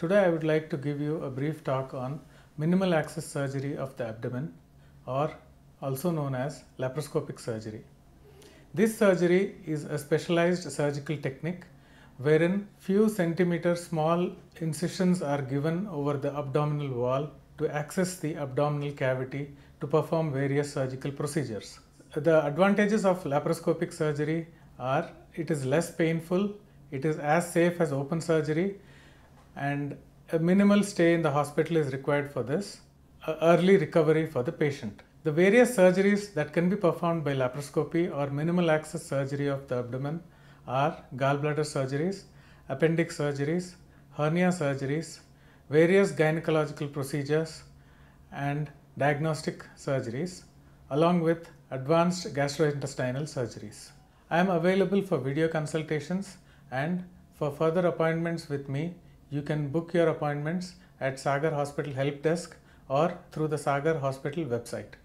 Today I would like to give you a brief talk on minimal access surgery of the abdomen or also known as laparoscopic surgery. This surgery is a specialized surgical technique wherein few centimeter small incisions are given over the abdominal wall to access the abdominal cavity to perform various surgical procedures. The advantages of laparoscopic surgery are it is less painful, it is as safe as open surgery and a minimal stay in the hospital is required for this, early recovery for the patient. The various surgeries that can be performed by laparoscopy or minimal access surgery of the abdomen are gallbladder surgeries, appendix surgeries, hernia surgeries, various gynecological procedures, and diagnostic surgeries, along with advanced gastrointestinal surgeries. I am available for video consultations and for further appointments with me you can book your appointments at Sagar Hospital Help Desk or through the Sagar Hospital website.